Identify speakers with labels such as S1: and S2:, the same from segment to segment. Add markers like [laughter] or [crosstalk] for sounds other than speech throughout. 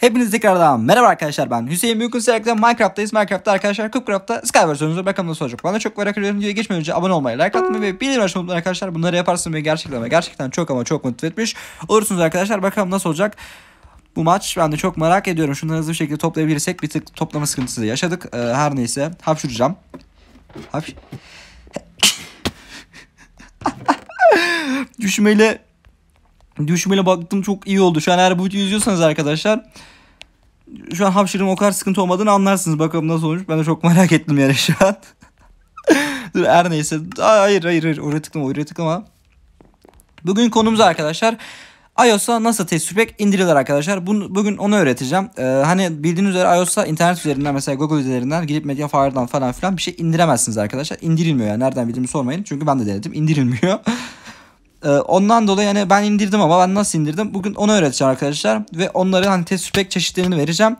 S1: Hepiniz tekrardan merhaba arkadaşlar ben Hüseyin Büyükün Serek'te Minecraft'tayız. Minecraft'ta arkadaşlar Cupcraft'ta Skyverse oynuyoruz. Bakalım nasıl olacak. Bana çok merak ediyorum diye geçmeden önce abone olmayı, like atmayı ve bildirim açmayı unutmayın arkadaşlar. Bunları yaparsınız ve gerçekten gerçekten çok ama çok mutlu etmiş olursunuz arkadaşlar. Bakalım nasıl olacak. Bu maç ben de çok merak ediyorum. Şunları hızlı bir şekilde toplayabilirsek bir tık toplama sıkıntısı yaşadık. Ee, her neyse hapşuracağım. Hapş... [laughs] Düşmeyle Düşmeli baktım çok iyi oldu. Şu an eğer bu videoyu arkadaşlar şu an hapşırığım o kadar sıkıntı olmadığını anlarsınız. Bakalım nasıl olmuş. Ben de çok [laughs] merak ettim yani şu an. [laughs] Dur her neyse. Hayır hayır hayır. Oraya tıklama oraya tıklama. Bugün konumuz arkadaşlar iOS'a nasıl test sürmek indirilir arkadaşlar. Bunu, bugün onu öğreteceğim. Ee, hani bildiğiniz üzere iOS'a internet üzerinden mesela Google üzerinden gidip Mediafire'dan falan filan bir şey indiremezsiniz arkadaşlar. İndirilmiyor yani. Nereden bildiğimi sormayın. Çünkü ben de denedim. İndirilmiyor. [laughs] Ee, ondan dolayı yani ben indirdim ama ben nasıl indirdim? Bugün onu öğreteceğim arkadaşlar. Ve onları hani test spec çeşitlerini vereceğim.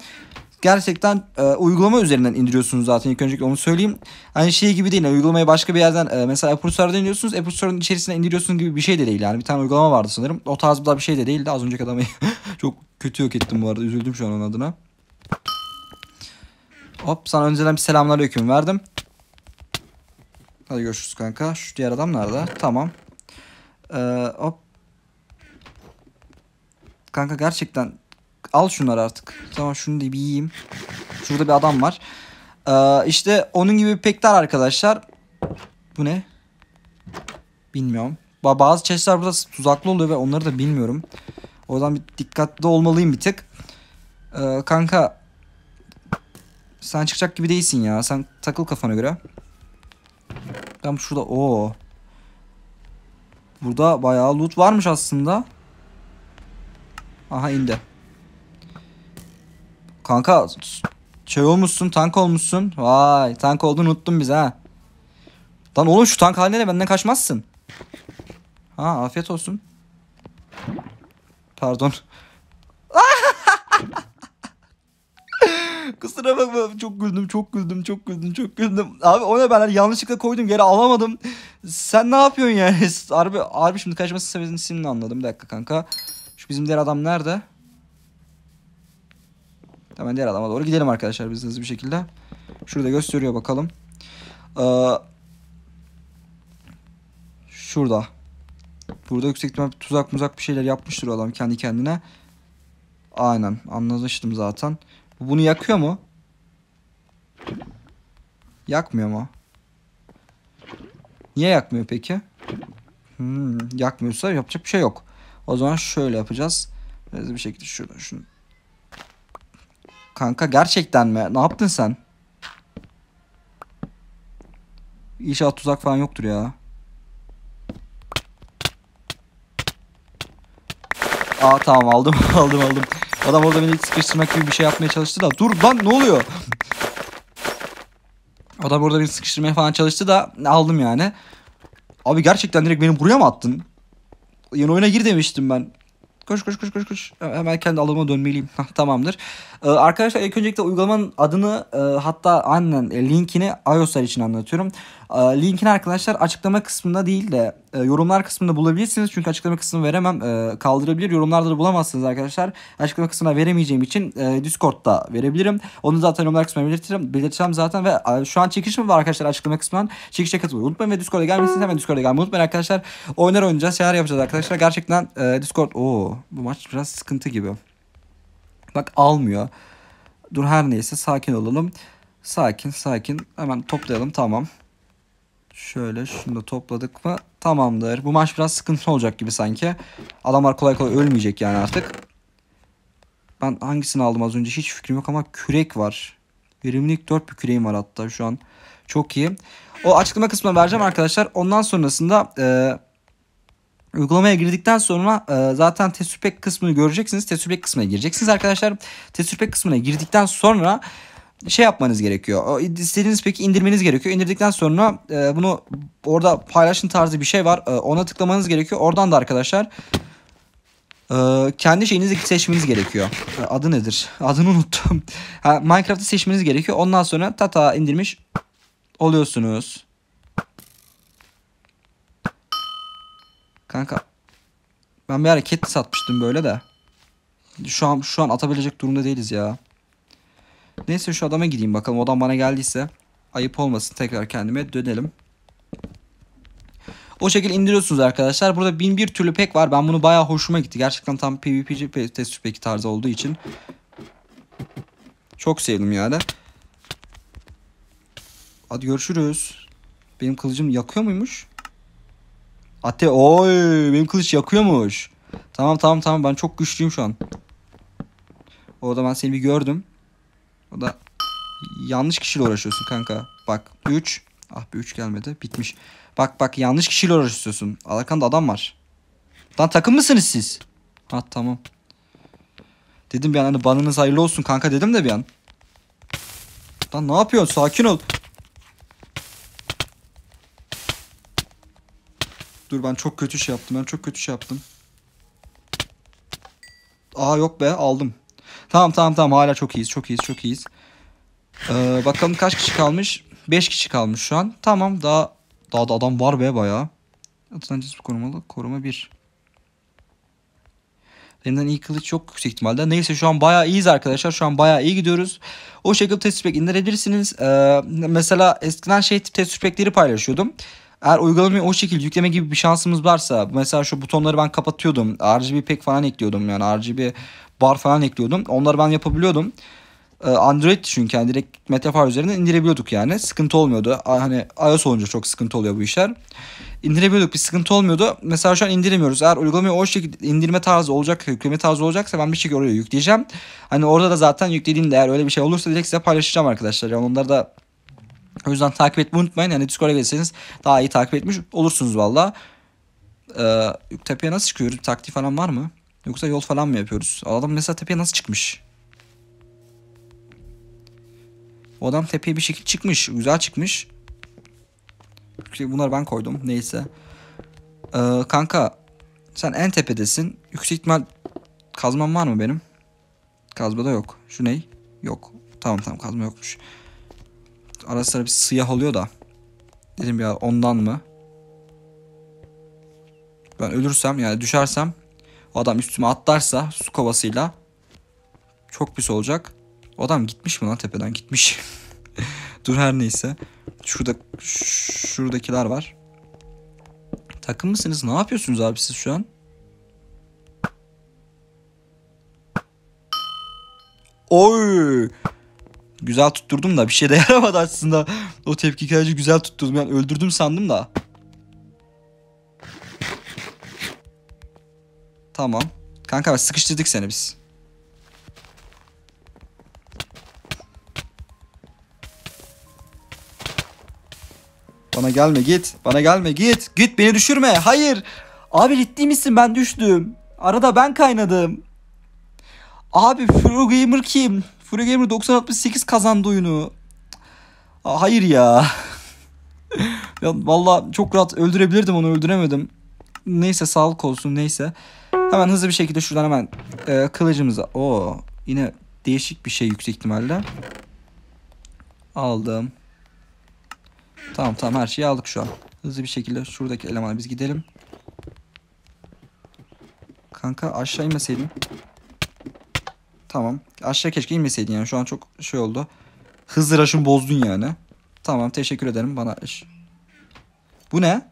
S1: Gerçekten e, uygulama üzerinden indiriyorsunuz zaten ilk öncelikle onu söyleyeyim. Hani şey gibi değil hani uygulamayı başka bir yerden e, mesela Apple Store'dan indiriyorsunuz. Apple Store'un içerisine indiriyorsunuz gibi bir şey de değil yani. Bir tane uygulama vardı sanırım. O tarz bir şey de değildi. Az önceki adamı [laughs] çok kötü yok ettim bu arada. Üzüldüm şu an onun adına. Hop sana önceden bir selamlar hüküm verdim. Hadi görüşürüz kanka. Şu diğer adam nerede? Tamam. Ee, hop. Kanka gerçekten al şunları artık. Tamam şunu da bir yiyeyim. Şurada bir adam var. Ee, işte onun gibi bir pekler arkadaşlar. Bu ne? Bilmiyorum. Bazı chestler burada tuzaklı oluyor ve onları da bilmiyorum. O yüzden bir dikkatli olmalıyım bir tık. Ee, kanka sen çıkacak gibi değilsin ya. Sen takıl kafana göre. Tam şurada o Burada bayağı loot varmış aslında. Aha indi. Kanka şey olmuşsun tank olmuşsun. Vay tank oldun, unuttun biz ha. Lan oğlum şu tank haline benden kaçmazsın. Ha afiyet olsun. Pardon. [laughs] Ah! Kusura bakma çok güldüm çok güldüm çok güldüm çok güldüm. Abi o ne ben hani yanlışlıkla koydum geri alamadım. Sen ne yapıyorsun yani? [laughs] Harbi, harbi şimdi kaçması sebebinin ismini anladım. Bir dakika kanka. Şu bizim diğer adam nerede? Hemen diğer adama doğru gidelim arkadaşlar biz hızlı bir şekilde. Şurada gösteriyor bakalım. Ee, şurada. Burada yüksek ihtimal tuzak muzak bir şeyler yapmıştır o adam kendi kendine. Aynen anlaştım zaten bunu yakıyor mu? Yakmıyor mu? Niye yakmıyor peki? Hmm, yakmıyorsa yapacak bir şey yok. O zaman şöyle yapacağız. Biraz bir şekilde şuradan şunu. Kanka gerçekten mi? Ne yaptın sen? İnşallah tuzak falan yoktur ya. Aa tamam aldım [laughs] aldım aldım. Adam orada beni sıkıştırmak gibi bir şey yapmaya çalıştı da. Dur lan ne oluyor? Adam orada beni sıkıştırmaya falan çalıştı da aldım yani. Abi gerçekten direkt beni buraya mı attın? Yeni oyuna gir demiştim ben. Koş koş koş koş koş. Hemen kendi alanıma dönmeliyim. [laughs] Tamamdır. Ee, arkadaşlar ilk öncelikle uygulamanın adını e, hatta annen linkini iOS'lar için anlatıyorum. Ee, Linkini arkadaşlar açıklama kısmında değil de e, yorumlar kısmında bulabilirsiniz. Çünkü açıklama kısmını veremem e, kaldırabilir. Yorumlarda da bulamazsınız arkadaşlar. Açıklama kısmına veremeyeceğim için e, Discord'da verebilirim. Onu zaten yorumlar kısmına belirtirim. Belirteceğim zaten ve şu an çekiş mi var arkadaşlar açıklama kısmından. Çekişe katılmayı unutmayın ve Discord'a gelmesiniz. Hemen Discord'a gelmeyi unutmayın arkadaşlar. Oynar oynayacağız. Şeyler yapacağız arkadaşlar. Gerçekten Discord o bu maç biraz sıkıntı gibi. Bak almıyor. Dur her neyse sakin olalım. Sakin sakin hemen toplayalım tamam. Şöyle şunu da topladık mı tamamdır. Bu maç biraz sıkıntılı olacak gibi sanki. Adamlar kolay kolay ölmeyecek yani artık. Ben hangisini aldım az önce hiç fikrim yok ama kürek var. Verimlilik 4 bir küreğim var hatta şu an. Çok iyi. O açıklama kısmına vereceğim arkadaşlar. Ondan sonrasında e, uygulamaya girdikten sonra e, zaten test kısmını göreceksiniz. Test kısmına gireceksiniz arkadaşlar. Test kısmına girdikten sonra şey yapmanız gerekiyor. İstediğiniz peki indirmeniz gerekiyor. İndirdikten sonra e, bunu orada paylaşın tarzı bir şey var. E, ona tıklamanız gerekiyor. Oradan da arkadaşlar e, kendi şeyinizi seçmeniz gerekiyor. E, adı nedir? Adını unuttum. [laughs] ha, Minecraft'ı seçmeniz gerekiyor. Ondan sonra tata indirmiş oluyorsunuz. Kanka ben bir hareket satmıştım böyle de. Şu an şu an atabilecek durumda değiliz ya. Neyse şu adama gideyim bakalım. Odan bana geldiyse ayıp olmasın. Tekrar kendime dönelim. O şekilde indiriyorsunuz arkadaşlar. Burada bin bir türlü pek var. Ben bunu bayağı hoşuma gitti. Gerçekten tam PvP test peki tarzı olduğu için. Çok sevdim yani. Hadi görüşürüz. Benim kılıcım yakıyor muymuş? Ate oy benim kılıç yakıyormuş. Tamam tamam tamam ben çok güçlüyüm şu an. Orada ben seni bir gördüm. O da yanlış kişiyle uğraşıyorsun kanka. Bak 3. Ah bir 3 gelmedi. Bitmiş. Bak bak yanlış kişiyle uğraşıyorsun. Arkanda adam var. Lan takım mısınız siz? Ha tamam. Dedim bir an hani banınız hayırlı olsun kanka dedim de bir an. Lan ne yapıyorsun? Sakin ol. Dur ben çok kötü şey yaptım. Ben çok kötü şey yaptım. Aa yok be aldım. Tamam tamam tamam hala çok iyiyiz çok iyiyiz çok iyiyiz. Ee, bakalım kaç kişi kalmış? 5 kişi kalmış şu an. Tamam daha daha da adam var be bayağı. Atılan cesur korumalı. Koruma 1. Elimden iyi kılıç yok yüksek ihtimalle. Neyse şu an bayağı iyiyiz arkadaşlar. Şu an bayağı iyi gidiyoruz. O şekilde test pack indirebilirsiniz. Ee, mesela eskiden şey tip test packleri paylaşıyordum. Eğer uygulamayı o şekilde yükleme gibi bir şansımız varsa mesela şu butonları ben kapatıyordum. RGB pek falan ekliyordum yani RGB bar falan ekliyordum. Onları ben yapabiliyordum. Ee, Android çünkü yani direkt Metafar üzerinden indirebiliyorduk yani. Sıkıntı olmuyordu. Hani iOS olunca çok sıkıntı oluyor bu işler. İndirebiliyorduk bir sıkıntı olmuyordu. Mesela şu an indiremiyoruz. Eğer uygulamayı o şekilde indirme tarzı olacak, yükleme tarzı olacaksa ben bir şekilde oraya yükleyeceğim. Hani orada da zaten yüklediğimde eğer öyle bir şey olursa direkt size paylaşacağım arkadaşlar. Yani onları da o yüzden takip etmeyi unutmayın. Yani Discord'a gelirseniz daha iyi takip etmiş olursunuz valla. Ee, tepeye nasıl çıkıyoruz? Bir taktiği falan var mı? Yoksa yol falan mı yapıyoruz? Adam mesela tepeye nasıl çıkmış? O adam tepeye bir şekilde çıkmış. Güzel çıkmış. Şey, bunları ben koydum. Neyse. Ee, kanka sen en tepedesin. Yüksek ihtimal kazmam var mı benim? Kazma da yok. Şu ney? Yok. Tamam tamam kazma yokmuş. Ara sıra bir siyah oluyor da. Dedim ya ondan mı? Ben ölürsem yani düşersem Adam üstüme atlarsa su kovasıyla çok pis olacak. O adam gitmiş mi lan tepeden gitmiş. [laughs] Dur her neyse. Şurada şuradakiler var. Takım mısınız? Ne yapıyorsunuz abi siz şu an? Oy! Güzel tutturdum da bir şey de yaramadı aslında. O tepki güzel tutturdum. Yani öldürdüm sandım da. Tamam. Kanka sıkıştırdık seni biz. Bana gelme git. Bana gelme git. Git beni düşürme. Hayır. Abi ciddi misin ben düştüm. Arada ben kaynadım. Abi Furo Gamer kim? Furo Gamer 9068 kazandı oyunu. Aa, hayır ya. [laughs] ya valla çok rahat öldürebilirdim onu öldüremedim. Neyse sağlık olsun neyse. Hemen hızlı bir şekilde şuradan hemen e, kılıcımıza. o yine değişik bir şey yüksek ihtimalle. Aldım. Tamam tamam her şeyi aldık şu an. Hızlı bir şekilde şuradaki elemana biz gidelim. Kanka aşağı inmeseydin. Tamam. Aşağı keşke inmeseydin yani. Şu an çok şey oldu. Hızlı raşın bozdun yani. Tamam teşekkür ederim bana. Bu ne?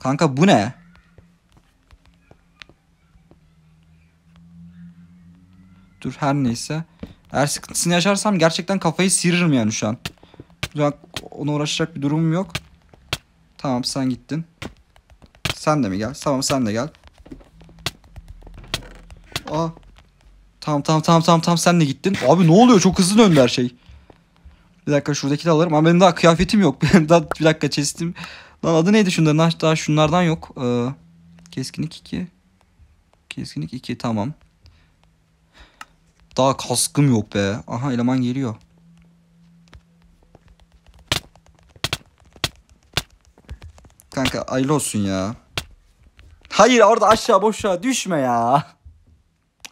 S1: Kanka bu ne? dur her neyse. Eğer sıkıntısını yaşarsam gerçekten kafayı sıyırırım yani şu an. Ona uğraşacak bir durumum yok. Tamam sen gittin. Sen de mi gel? Tamam sen de gel. Aa. Tamam tamam tamam tamam tamam sen de gittin. Abi ne oluyor? Çok hızlı döndü her şey. Bir dakika şuradaki de alırım. Ama benim daha kıyafetim yok. [laughs] Benim daha bir dakika chestim. Lan adı neydi şunların? Ah, daha şunlardan yok. Ee, keskinlik 2. Keskinlik 2 tamam. Daha kaskım yok be. Aha eleman geliyor. Kanka aile olsun ya. Hayır orada aşağı boşluğa düşme ya.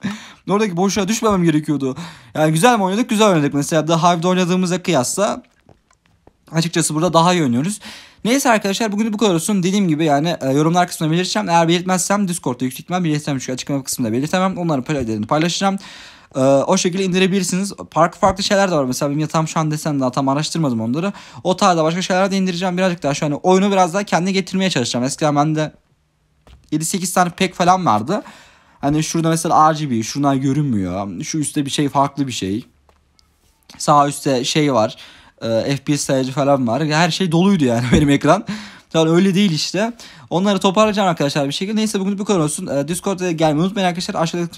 S1: [laughs] Oradaki boşluğa düşmemem gerekiyordu. Yani güzel mi oynadık? Güzel oynadık. Mesela The Hive'de oynadığımıza kıyasla açıkçası burada daha iyi oynuyoruz. Neyse arkadaşlar bugün bu kadar olsun. Dediğim gibi yani e, yorumlar kısmına belirteceğim. Eğer belirtmezsem Discord'da yüksek ihtimal Çünkü açıklama kısmında belirtemem. Onların paylaşacağım. Ee, o şekilde indirebilirsiniz. Farklı farklı şeyler de var. Mesela benim yatağım şu an desen daha tam araştırmadım onları. O tarzda başka şeyler de indireceğim. Birazcık daha şu an oyunu biraz daha kendine getirmeye çalışacağım. Eskiden bende de 7-8 tane pek falan vardı. Hani şurada mesela RGB, şunlar görünmüyor. Şu üstte bir şey farklı bir şey. Sağ üstte şey var. E, ee, FPS sayacı falan var. Her şey doluydu yani [laughs] benim ekran. Yani öyle değil işte. Onları toparlayacağım arkadaşlar bir şekilde. Neyse bugün bu kadar olsun. Ee, Discord'a gelmeyi unutmayın arkadaşlar. Aşağıdaki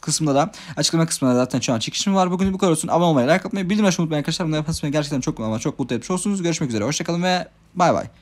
S1: kısımda aş da açıklama kısmında da zaten şu an çekişim var. Bugün bu kadar olsun. Abone olmayı, like atmayı, bildirim açmayı unutmayın arkadaşlar. Bunu yapmasını gerçekten çok ama çok mutlu etmiş olsunuz. Görüşmek üzere. Hoşçakalın ve bay bay.